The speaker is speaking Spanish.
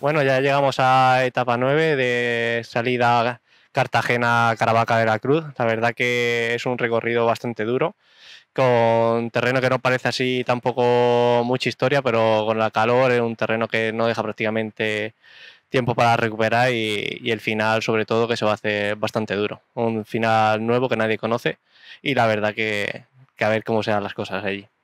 Bueno, ya llegamos a etapa 9 de salida Cartagena-Caravaca de la Cruz. La verdad que es un recorrido bastante duro, con terreno que no parece así tampoco mucha historia, pero con la calor es un terreno que no deja prácticamente tiempo para recuperar y, el final sobre todo que se va a hacer bastante duro. Un final nuevo que nadie conoce y la verdad que, que a ver cómo se dan las cosas allí.